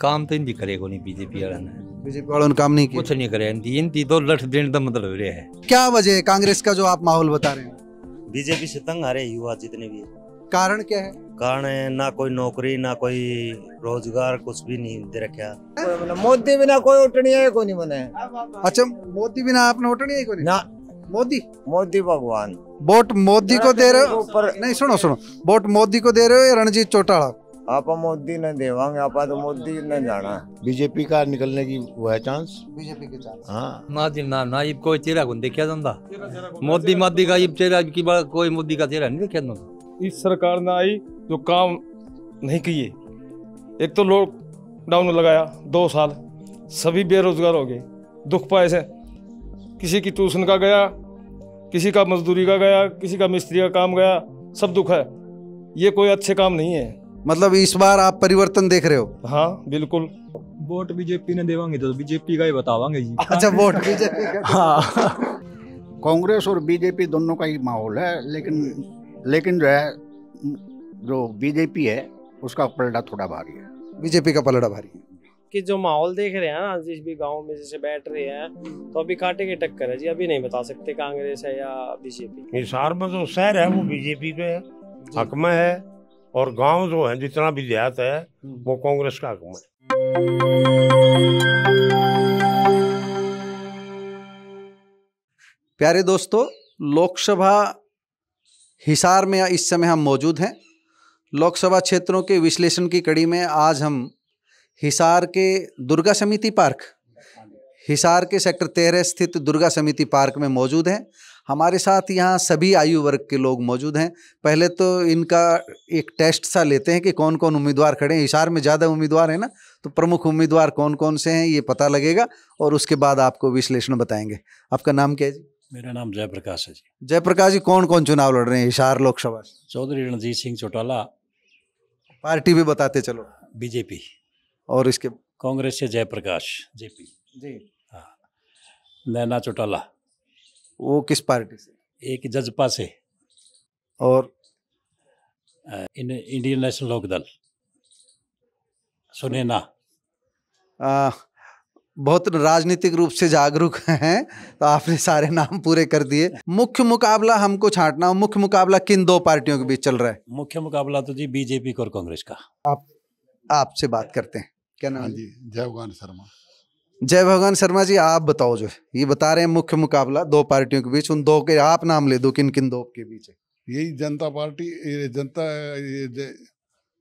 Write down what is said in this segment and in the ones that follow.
काम तो इनकी को नहीं बीजेपी वाला ने बीजेपी वालों ने काम नहीं किया कुछ नहीं करे इनकी इनकी दो लठ देने का मतलब रहा है क्या वजह है कांग्रेस का जो आप माहौल बता रहे हैं बीजेपी से तंग आ रहे युवा जितने भी कारण क्या है कारण है ना कोई नौकरी ना कोई रोजगार कुछ भी नहीं दे रखा मतलब मोदी बिना कोई उठनी है कोई नहीं बने अच्छा मोदी बिना आपने उठनी है कोई ना मोदी मोदी भगवान वोट मोदी को दे रहे हो नहीं सुनो सुनो वोट मोदी को दे रहे हो या रणजीत चौटाला आप मोदी ने देवांगे आप तो मोदी ने जाना बीजेपी का निकलने की वो है चांस बीजेपी के चांस हाँ ना जी ना ना ये कोई चेहरा कौन देखा जाता मोदी मोदी का ये चेहरा की बात कोई मोदी का चेहरा नहीं देखा जाता इस सरकार ने आई जो काम नहीं किए एक तो डाउन लगाया दो साल सभी बेरोजगार हो गए दुख पाए से किसी की ट्यूशन का गया किसी का मजदूरी का गया किसी का मिस्त्री का काम गया सब दुख है ये कोई अच्छे काम नहीं है मतलब इस बार आप परिवर्तन देख रहे हो हाँ बिल्कुल वोट बीजेपी ने देवांगे तो बीजेपी का ही बतावांगे जी अच्छा हाँ। वोट बीजेपी हाँ कांग्रेस और बीजेपी दोनों का ही माहौल है लेकिन लेकिन जो है जो बीजेपी है उसका पलड़ा थोड़ा भारी है बीजेपी का पलड़ा भारी है कि जो माहौल देख रहे हैं ना जिस भी गांव में जैसे बैठ रहे हैं तो अभी कांटे की टक्कर है जी अभी नहीं बता सकते कांग्रेस है या बीजेपी हिसार में जो शहर है वो बीजेपी पे है हक में है और गांव जो है जितना भी देहात है हम्म। वो कांग्रेस का हुक्म है प्यारे दोस्तों लोकसभा हिसार में इस समय हम मौजूद हैं लोकसभा क्षेत्रों के विश्लेषण की कड़ी में आज हम हिसार के दुर्गा समिति पार्क हिसार के सेक्टर तेरह स्थित दुर्गा समिति पार्क में मौजूद हैं हमारे साथ यहाँ सभी आयु वर्ग के लोग मौजूद हैं पहले तो इनका एक टेस्ट सा लेते हैं कि कौन कौन उम्मीदवार खड़े हैं हिसार में ज़्यादा उम्मीदवार हैं ना तो प्रमुख उम्मीदवार कौन कौन से हैं ये पता लगेगा और उसके बाद आपको विश्लेषण बताएंगे आपका नाम क्या है जी मेरा नाम जयप्रकाश है जी जयप्रकाश जी कौन कौन चुनाव लड़ रहे हैं हिसार लोकसभा चौधरी रणजीत सिंह चौटाला पार्टी भी बताते चलो बीजेपी और इसके कांग्रेस से जयप्रकाश जेपी जी नैना चौटाला वो किस पार्टी से एक जजपा से और इन, इंडियन नेशनल लोक दल बहुत राजनीतिक रूप से जागरूक हैं तो आपने सारे नाम पूरे कर दिए मुख्य मुकाबला हमको छांटना हो मुख्य मुकाबला किन दो पार्टियों के बीच चल रहा है मुख्य मुकाबला तो जी बीजेपी और कांग्रेस का आप आपसे बात करते हैं क्या नाम हाँ जी जय शर्मा जय भगवान शर्मा जी आप बताओ जो ये बता रहे हैं मुख्य मुकाबला दो पार्टियों के बीच उन दो के आप नाम ले दो किन किन दो के बीच है यही जनता पार्टी ये जनता ये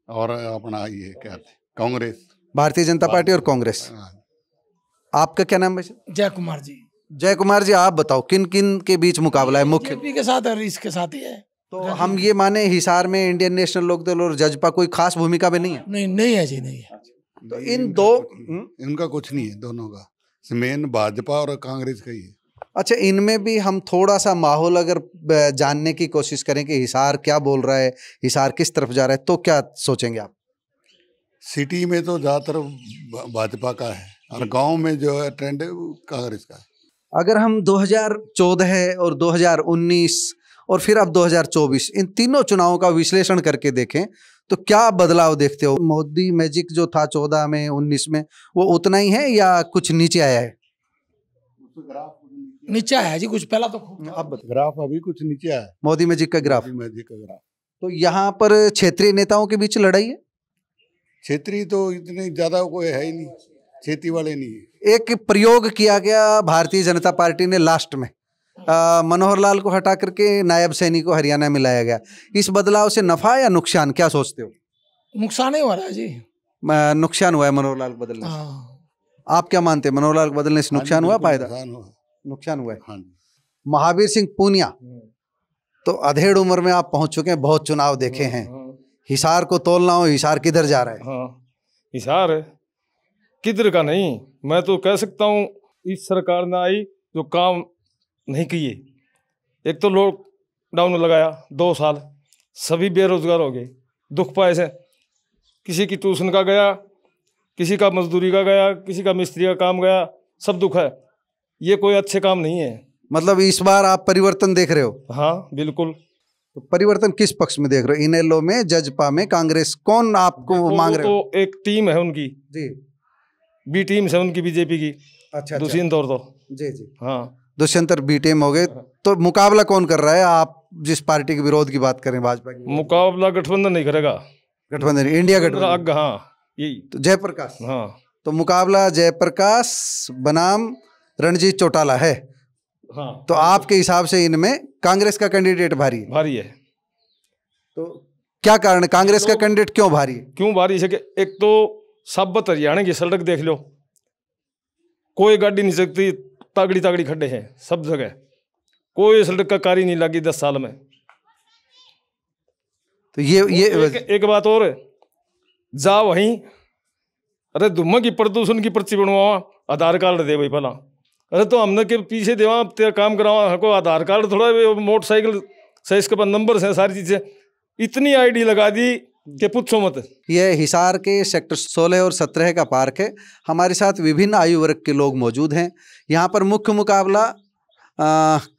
और अपना ये क्या कांग्रेस भारतीय जनता पार्टी और कांग्रेस हाँ आपका क्या नाम है जय कुमार जी जय कुमार जी आप बताओ किन किन के बीच मुकाबला है मुख्य के साथ है इसके साथ ही है तो हम ये माने हिसार में इंडियन नेशनल लोकदल और जजपा कोई खास भूमिका में नहीं है नहीं नहीं है जी नहीं है अच्छा। तो इन दो इनका कुछ नहीं है दोनों का मेन भाजपा और कांग्रेस का ही है अच्छा इनमें भी हम थोड़ा सा माहौल अगर जानने की कोशिश करें कि हिसार क्या बोल रहा है हिसार किस तरफ जा रहा है तो क्या सोचेंगे आप सिटी में तो ज़्यादातर भाजपा का है और गांव में जो है ट्रेंड है कांग्रेस का है अगर हम 2014 और 2019 और फिर अब 2024 इन तीनों चुनावों का विश्लेषण करके देखें तो क्या बदलाव देखते हो मोदी मैजिक जो था चौदह में उन्नीस में वो उतना ही है या कुछ नीचे आया है नीचे आया जी कुछ पहला तो अब ग्राफ अभी कुछ नीचे आया मोदी मैजिक का ग्राफ मैजिक का ग्राफ तो यहाँ पर क्षेत्रीय नेताओं के बीच लड़ाई है क्षेत्रीय तो इतने ज्यादा कोई है ही नहीं क्षेत्रीय वाले नहीं एक प्रयोग किया गया भारतीय जनता पार्टी ने लास्ट में मनोहर लाल को हटा करके नायब सैनी को हरियाणा में लाया गया इस बदलाव से नफा या नुकसान क्या सोचते हो नुकसान ही हो रहा है जी नुकसान हुआ है मनोहर लाल को बदलने से हाँ। आप क्या मानते हैं मनोहर लाल को बदलने से हाँ नुकसान हुआ फायदा नुकसान हुआ है हाँ महावीर सिंह पूनिया हम्म। तो अधेड़ उम्र में आप पहुंच चुके हैं बहुत चुनाव देखे हैं हिसार को तोलना हो हिसार किधर जा रहा है हिसार किधर का नहीं मैं तो कह सकता हूँ इस सरकार ने आई जो काम नहीं किए एक तो लॉकडाउन लगाया दो साल सभी बेरोजगार हो गए दुख पाए से किसी की ट्यूशन का गया किसी का मजदूरी का गया किसी का मिस्त्री का काम गया सब दुख है ये कोई अच्छे काम नहीं है मतलब इस बार आप परिवर्तन देख रहे हो हाँ बिल्कुल तो परिवर्तन किस पक्ष में देख रहे हो इनेलो में जजपा में कांग्रेस कौन आपको तो मांग रहे हो तो एक टीम है उनकी जी बी टीम है उनकी बीजेपी की अच्छा, अच्छा। दूसरी दौर तो जी जी हाँ दुष्यंतर बीटेम हो गए तो मुकाबला कौन कर रहा है आप जिस पार्टी के विरोध की बात करें भाजपा की मुकाबला गठबंधन नहीं करेगा गठबंधन इंडिया गठबंधन हाँ यही तो जयप्रकाश हाँ तो मुकाबला जयप्रकाश बनाम रणजीत चौटाला है हाँ तो आपके हिसाब से इनमें कांग्रेस का कैंडिडेट भारी है भारी है तो क्या कारण कांग्रेस तो, का कैंडिडेट क्यों भारी है क्यों भारी है एक तो सब हरियाणा की सड़क देख लो कोई गाड़ी नहीं सकती तागड़ी तागड़ी खड्डे हैं सब जगह कोई सड़क का कार्य नहीं लगी दस साल में तो ये ये एक, एक बात और जा वही अरे दुम्मा की प्रदूषण की पर्ची बनवा आधार कार्ड दे भाई भला अरे तो हमने के पीछे देवा तेरा काम करावा हमको आधार कार्ड थोड़ा मोटरसाइकिल सही इसके पास नंबर है सारी चीज़ें इतनी आईडी लगा दी के पूछो मत हिसार के सेक्टर 16 और 17 का पार्क है हमारे साथ विभिन्न आयु वर्ग के लोग मौजूद हैं यहाँ पर मुख्य मुकाबला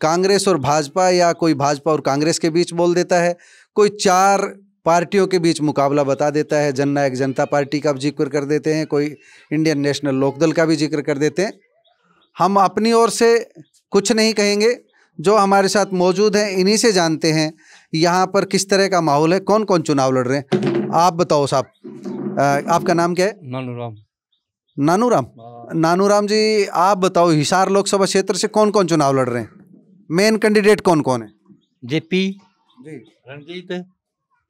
कांग्रेस और भाजपा या कोई भाजपा और कांग्रेस के बीच बोल देता है कोई चार पार्टियों के बीच मुकाबला बता देता है जननायक जनता पार्टी का जिक्र कर देते हैं कोई इंडियन नेशनल लोकदल का भी जिक्र कर देते हैं हम अपनी ओर से कुछ नहीं कहेंगे जो हमारे साथ मौजूद हैं इन्हीं से जानते हैं यहाँ पर किस तरह का माहौल है कौन कौन चुनाव लड़ रहे हैं आप बताओ साहब आपका नाम क्या है नानू राम नानू राम हाँ। नानू राम जी आप बताओ हिसार लोकसभा क्षेत्र से कौन कौन चुनाव लड़ रहे हैं मेन कैंडिडेट कौन कौन है जेपी रणजीत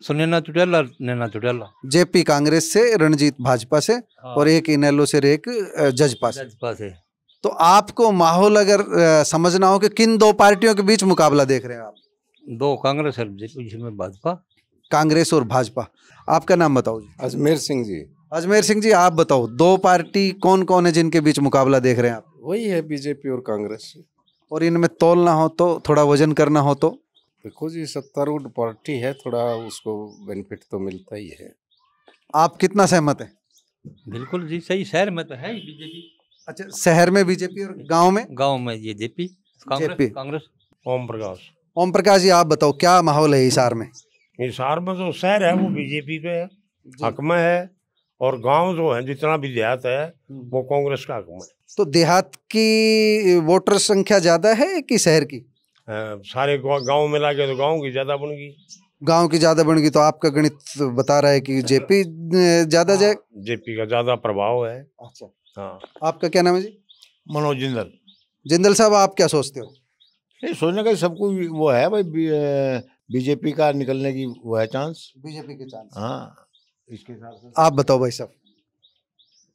सुनैना चुटेला नैना चुटेला जेपी कांग्रेस से रणजीत भाजपा से हाँ। और एक इन से एक जजपा से जजपा से तो आपको माहौल अगर समझना हो कि किन दो पार्टियों के बीच मुकाबला देख रहे हैं आप दो कांग्रेस और जिसमें भाजपा कांग्रेस और भाजपा आपका नाम बताओ जी अजमेर सिंह जी अजमेर सिंह जी आप बताओ दो पार्टी कौन कौन है जिनके बीच मुकाबला देख रहे हैं आप वही है बीजेपी और कांग्रेस और इनमें तोलना हो तो थोड़ा वजन करना हो तो देखो जी सत्तारूढ़ पार्टी है थोड़ा उसको बेनिफिट तो मिलता ही है आप कितना सहमत है बिल्कुल जी सही शहर में तो है बीजेपी अच्छा शहर में बीजेपी और गांव में गांव में बीजेपी कांग्रेस ओम प्रकाश ओम प्रकाश जी आप बताओ क्या माहौल है हिसार में हिसार में जो तो शहर है वो बीजेपी का है हक में है और गांव जो है जितना भी देहात है हम्म। वो कांग्रेस का हक में तो देहात की वोटर संख्या ज्यादा है कि शहर की आ, सारे गांव में लागे तो गांव की ज्यादा बन गई गांव की ज्यादा बन गई तो आपका गणित बता रहा है कि जेपी ज्यादा हाँ, जाए जेपी का ज्यादा प्रभाव है अच्छा हाँ आपका क्या नाम है जी मनोज जिंदल जिंदल साहब आप क्या सोचते हो नहीं सोचने का सबको वो है भाई बीजेपी का निकलने की वो है चांस बीजेपी के चांस हाँ इसके हिसाब से आप बताओ भाई साहब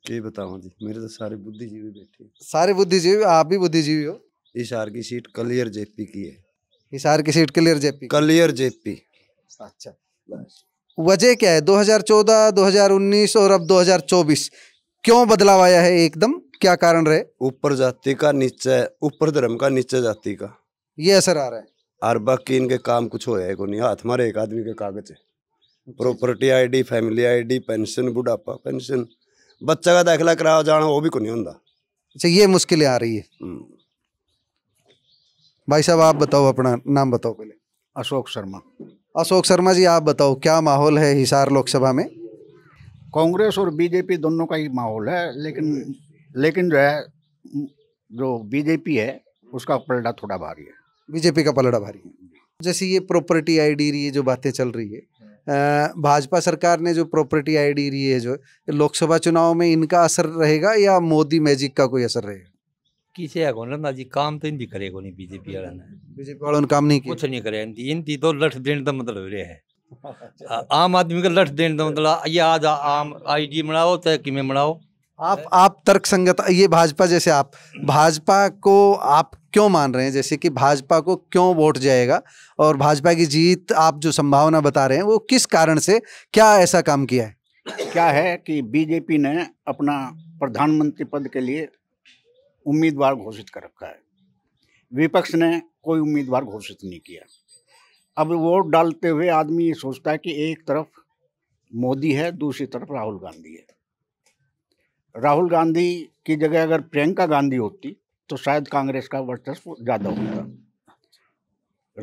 ये बताओ जी मेरे तो सारे बुद्धिजीवी बैठे सारे बुद्धिजीवी आप भी बुद्धिजीवी हो हिसार की सीट कलियर जेपी की है हिसार की seat clear JP clear JP अच्छा वजह क्या है 2014 2019 और अब 2024 क्यों बदलाव आया है एकदम क्या कारण रहे ऊपर जाति का नीचे ऊपर धर्म का नीचे जाति का ये असर आ रहा है और बाकी इनके काम कुछ हो को नहीं हाथ मारे एक आदमी के कागज है property ID family ID pension बुढ़ापा पेंशन बच्चा का दाखिला कराओ जाना वो भी को नहीं होता अच्छा ये मुश्किलें आ रही है हम्म। भाई साहब आप बताओ अपना नाम बताओ पहले अशोक शर्मा अशोक शर्मा जी आप बताओ क्या माहौल है हिसार लोकसभा में कांग्रेस और बीजेपी दोनों का ही माहौल है लेकिन लेकिन जो है जो बीजेपी है उसका पलटा थोड़ा भारी है बीजेपी का पलड़ा भारी है जैसे ये प्रॉपर्टी आईडी है जो बातें चल रही है भाजपा सरकार ने जो प्रॉपर्टी आईडी है जो लोकसभा चुनाव में इनका असर रहेगा या मोदी मैजिक का कोई असर रहेगा किसे है कौन जी काम तो इनकी करेगा नहीं बीजेपी वाला ने बीजेपी वालों ने काम नहीं किया कुछ नहीं करे इनकी तो लठ देने का मतलब रहे है आम आदमी का लठ देने का मतलब ये आज आम आईडी बनाओ चाहे किमें बनाओ आप आप तर्क संगत ये भाजपा जैसे आप भाजपा को आप क्यों मान रहे हैं जैसे कि भाजपा को क्यों वोट जाएगा और भाजपा की जीत आप जो संभावना बता रहे हैं वो किस कारण से क्या ऐसा काम किया है क्या है कि बीजेपी ने अपना प्रधानमंत्री पद के लिए उम्मीदवार घोषित कर रखा है विपक्ष ने कोई उम्मीदवार घोषित नहीं किया अब वोट डालते हुए आदमी ये सोचता है कि एक तरफ मोदी है दूसरी तरफ राहुल गांधी है राहुल गांधी की जगह अगर प्रियंका गांधी होती तो शायद कांग्रेस का वर्चस्व ज़्यादा होता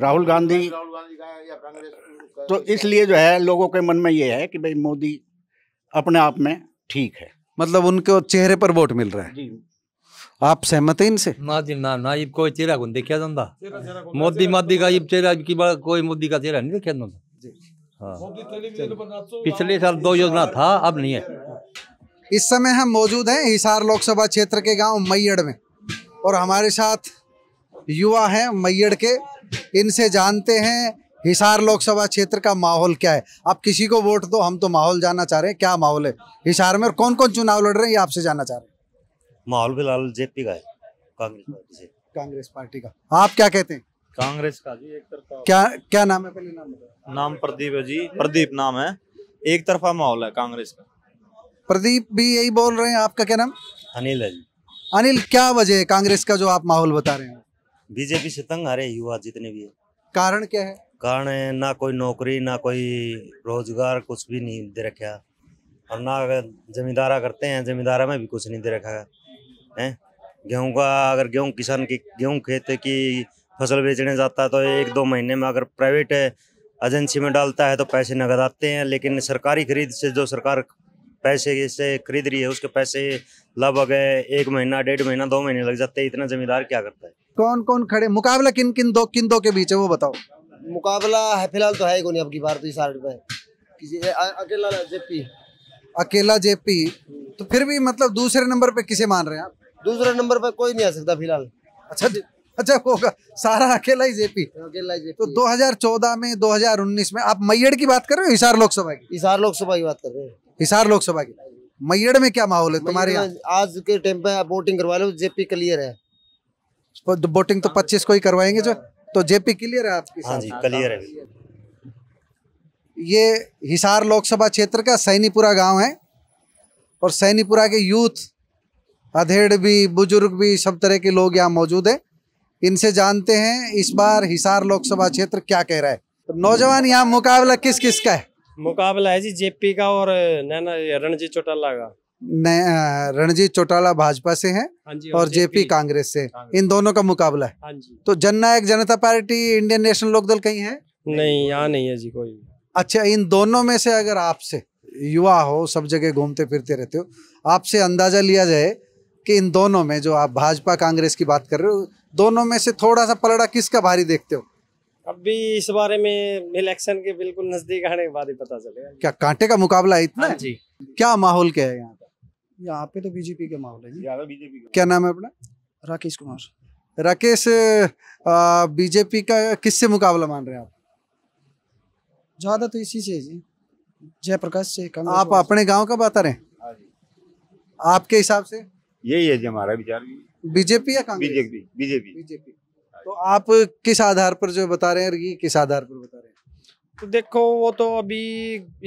राहुल गांधी तो, तो इसलिए जो है लोगों के मन में ये है कि भाई मोदी अपने आप में ठीक है मतलब उनके चेहरे पर वोट मिल रहा है जी आप सहमत हैं इनसे ना जी ना ना ये कोई चेहरा को देखा जाता मोदी मोदी का ये चेहरा की बात कोई मोदी का चेहरा नहीं देखा जाता हाँ पिछले साल दो योजना था अब नहीं है इस समय हम मौजूद हैं हिसार लोकसभा क्षेत्र के गांव मैयड़ में और हमारे साथ युवा हैं मैयड़ के इनसे जानते हैं हिसार लोकसभा क्षेत्र का माहौल क्या है आप किसी को वोट दो हम तो माहौल जानना चाह रहे हैं क्या माहौल है हिसार में और कौन कौन चुनाव लड़ रहे हैं ये आपसे जानना चाह रहे हैं माहौल फिलहाल जेपी का है कांग्रेस पार्टी से कांग्रेस पार्टी का आप क्या कहते हैं कांग्रेस का जी एक तरफा क्या क्या नाम है पहले नाम नाम प्रदीप है जी प्रदीप नाम है एक तरफा माहौल है कांग्रेस का प्रदीप भी यही बोल रहे हैं आपका क्या नाम अनिल अनिल क्या वजह है कांग्रेस का जो आप माहौल बता रहे हैं बीजेपी से तंग आ रहे युवा जितने भी है कारण क्या है कारण है ना कोई नौकरी ना कोई रोजगार कुछ भी नहीं दे रखा और ना जमींदारा करते हैं जमींदारा में भी कुछ नहीं दे रखा है गेहूं का अगर गेहूं किसान की गेहूं खेत की फसल बेचने जाता है तो एक दो महीने में अगर प्राइवेट एजेंसी में डालता है तो पैसे नगद आते हैं लेकिन सरकारी खरीद से जो सरकार पैसे से खरीद रही है उसके पैसे लगभग एक महीना डेढ़ महीना दो महीने लग जाते हैं इतना जमींदार क्या करता है कौन कौन खड़े मुकाबला किन किन दो किन दो के बीच है वो बताओ मुकाबला है फिलहाल तो है कोई बार तो पे किसी अकेला जेपी अकेला जेपी तो फिर भी मतलब दूसरे नंबर पे किसे मान रहे हैं आप दूसरे नंबर पे कोई नहीं आ सकता फिलहाल अच्छा अच्छा होगा सारा अकेला ही जेपी अकेला जेपी तो 2014 में 2019 में आप मैयड़ की बात कर रहे हो हिसार लोकसभा की हिसार लोकसभा की बात कर रहे हैं हिसार लोकसभा की मैड़ में क्या माहौल है तुम्हारे यहाँ आज के टाइम पे वोटिंग करवा लो जेपी क्लियर है वोटिंग तो, तो हाँ। पच्चीस को ही करवाएंगे जो हाँ। तो जेपी क्लियर है आपकी हाँ जी क्लियर है ये हिसार लोकसभा क्षेत्र का सैनीपुरा गांव है और सैनीपुरा के यूथ अधेड़ भी बुजुर्ग भी सब तरह के लोग यहाँ मौजूद है इनसे जानते हैं इस बार हिसार लोकसभा क्षेत्र क्या कह रहा है तो नौजवान यहाँ मुकाबला किस किस का है मुकाबला है जी जेपी का और रणजीत चौटाला का रणजीत चौटाला भाजपा से हैं हाँ और जेपी कांग्रेस से इन दोनों का मुकाबला है हाँ तो जननायक जनता पार्टी इंडियन नेशनल लोकदल कहीं है नहीं यहाँ नहीं है जी कोई अच्छा इन दोनों में से अगर आपसे युवा हो सब जगह घूमते फिरते रहते हो आपसे अंदाजा लिया जाए कि इन दोनों में जो आप भाजपा कांग्रेस की बात कर रहे हो दोनों में से थोड़ा सा पलड़ा किसका भारी देखते हो अभी इस बारे में इलेक्शन के बिल्कुल नजदीक आने के बाद ही पता चलेगा क्या कांटे का मुकाबला है इतना हाँ जी क्या माहौल क्या है यहाँ का यहाँ पे तो बीजेपी का माहौल है जी बीजेपी का क्या नाम है अपना राकेश कुमार राकेश बीजेपी का किससे मुकाबला मान रहे हैं आप ज्यादा तो इसी से जी जयप्रकाश से कम आप अपने गांव का बता रहे हैं हाँ आपके हिसाब से यही है जी हमारा विचार बीजेपी या कांग्रेस बीजेपी बीजेपी बीजेपी तो आप किस आधार पर जो बता रहे हैं किस आधार पर बता रहे हैं तो देखो वो तो अभी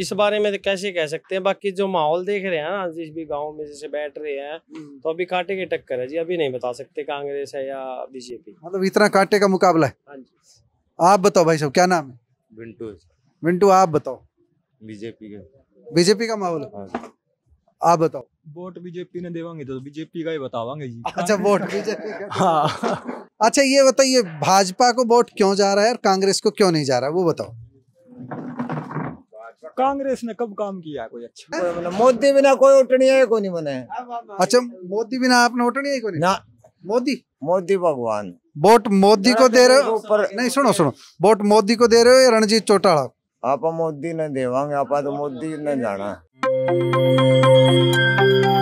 इस बारे में तो कैसे कह सकते हैं बाकी जो माहौल देख रहे हैं ना जिस भी गांव में जैसे बैठ रहे हैं हम्म। तो अभी कांटे की टक्कर है जी अभी नहीं बता सकते कांग्रेस है या बीजेपी मतलब इतना कांटे का मुकाबला है हाँ आप बताओ भाई साहब क्या नाम है विंटू विंटू आप बताओ बीजेपी का बीजेपी का माहौल है हाँ आप बताओ वोट बीजेपी ने देवांगे तो बीजेपी का ही बतावांगे जी अच्छा वोट बीजेपी तो। हाँ अच्छा ये बताइए भाजपा को वोट क्यों जा रहा है और कांग्रेस को क्यों नहीं जा रहा है वो बताओ कांग्रेस ने कब काम किया कोई अच्छा मतलब मोदी बिना कोई उठनी है कोई नहीं बने अच्छा मोदी बिना आपने उठनी है कोई ना मोदी मोदी भगवान वोट मोदी को दे रहे हो ऊपर नहीं सुनो सुनो वोट मोदी को दे रहे हो या रणजीत चौटाला आप मोदी ने देवांगे आप तो मोदी ने जाना Thank you.